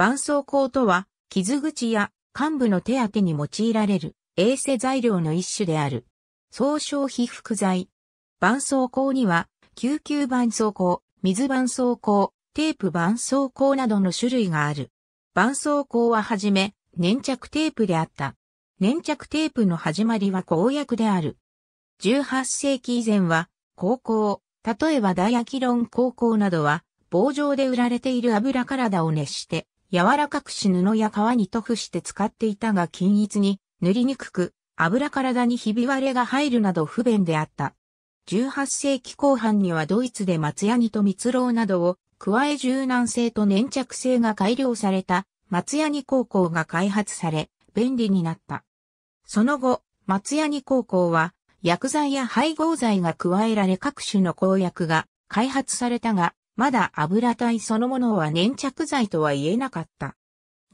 絆創膏とは、傷口や患部の手当てに用いられる衛生材料の一種である。総称被覆剤。絆創膏には、救急絆創膏、水絆創膏、テープ絆創膏などの種類がある。絆創膏ははじめ、粘着テープであった。粘着テープの始まりは公約である。18世紀以前は、高校、例えばダイアキロン高校などは、棒状で売られている油体を熱して、柔らかくし布や皮に塗布して使っていたが均一に塗りにくく、油体にひび割れが入るなど不便であった。18世紀後半にはドイツで松ヤニと蜜蝋などを加え柔軟性と粘着性が改良された松ヤニ高校が開発され便利になった。その後、松ヤニ高校は薬剤や配合剤が加えられ各種の公薬が開発されたがまだ油体そのものは粘着剤とは言えなかった。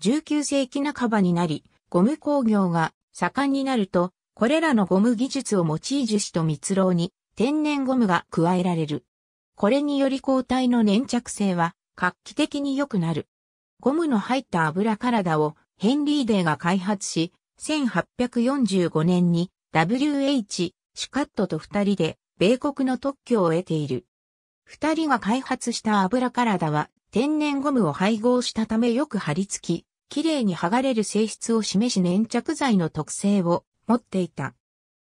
19世紀半ばになり、ゴム工業が盛んになると、これらのゴム技術を用い樹脂と蜜蝋に天然ゴムが加えられる。これにより抗体の粘着性は画期的に良くなる。ゴムの入った油体をヘンリーデーが開発し、1845年に WH シュカットと二人で米国の特許を得ている。二人が開発した油体は天然ゴムを配合したためよく張り付き、綺麗に剥がれる性質を示し粘着剤の特性を持っていた。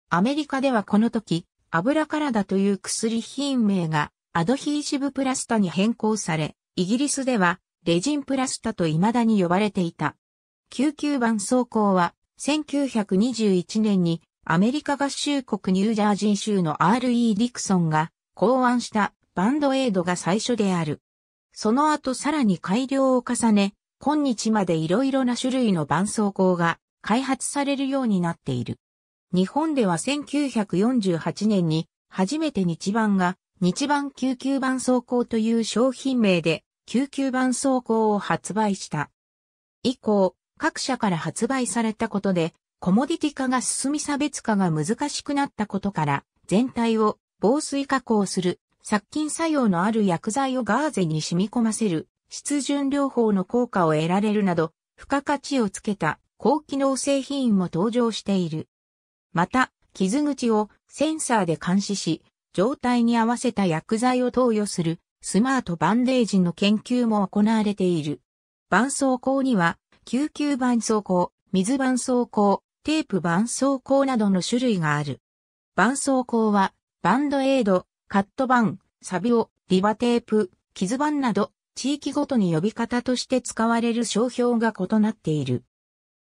アメリカではこの時、油体という薬品名がアドヒーシブプラスタに変更され、イギリスではレジンプラスタと未だに呼ばれていた。救急番走行は1921年にアメリカ合衆国ニュージャージー州の R.E. ディクソンが考案したバンドエイドが最初である。その後さらに改良を重ね、今日まで色々な種類の絆創膏が開発されるようになっている。日本では1948年に初めて日版が日版救急絆創膏という商品名で救急絆創膏を発売した。以降、各社から発売されたことで、コモディティ化が進み差別化が難しくなったことから、全体を防水加工する殺菌作用のある薬剤をガーゼに染み込ませる、湿潤療法の効果を得られるなど、付加価値をつけた高機能製品も登場している。また、傷口をセンサーで監視し、状態に合わせた薬剤を投与するスマートバンデージの研究も行われている。絆創膏には、救急絆創膏、水絆創膏、テープ絆創膏などの種類がある。絆創膏は、バンドエイド、カット版、サビオ、リバテープ、傷版など、地域ごとに呼び方として使われる商標が異なっている。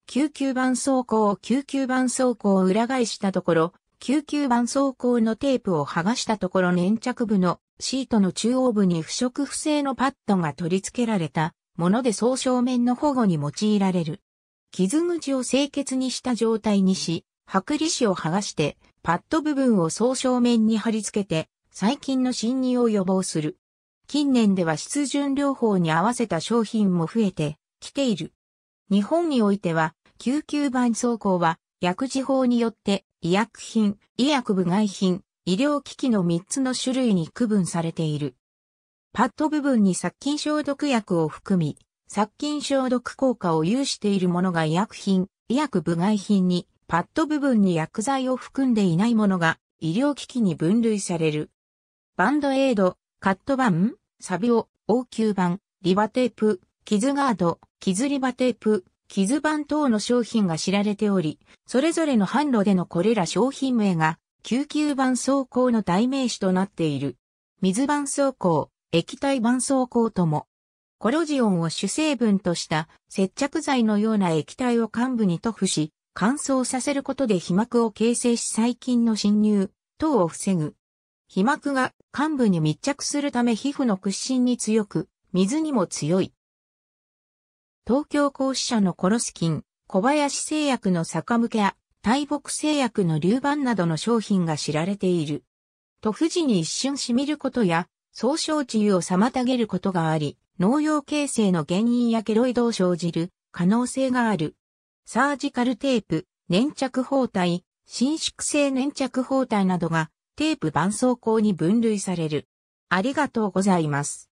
救急版走行を救急版走行を裏返したところ、救急版走行のテープを剥がしたところ粘着部のシートの中央部に不織布製のパッドが取り付けられたもので総正面の保護に用いられる。傷口を清潔にした状態にし、剥離紙を剥がして、パッド部分を総正面に貼り付けて、細菌の侵入を予防する。近年では湿潤療法に合わせた商品も増えてきている。日本においては、救急絆走行は薬事法によって医薬品、医薬部外品、医療機器の3つの種類に区分されている。パッド部分に殺菌消毒薬を含み、殺菌消毒効果を有しているものが医薬品、医薬部外品に、パッド部分に薬剤を含んでいないものが医療機器に分類される。バンドエイド、カット版、サビオ、応急版、リバテープ、傷ガード、傷リバテープ、傷版等の商品が知られており、それぞれの販路でのこれら商品名が、救急版走行の代名詞となっている。水版走行、液体版走行とも。コロジオンを主成分とした接着剤のような液体を幹部に塗布し、乾燥させることで皮膜を形成し細菌の侵入等を防ぐ。皮膜が患部に密着するため皮膚の屈伸に強く、水にも強い。東京講師社のコロスキン、小林製薬の酒向けや、大木製薬の流板などの商品が知られている。と富士に一瞬染みることや、総症治癒を妨げることがあり、農用形成の原因やケロイドを生じる可能性がある。サージカルテープ、粘着包帯、伸縮性粘着包帯などがテープ絆創膏に分類される。ありがとうございます。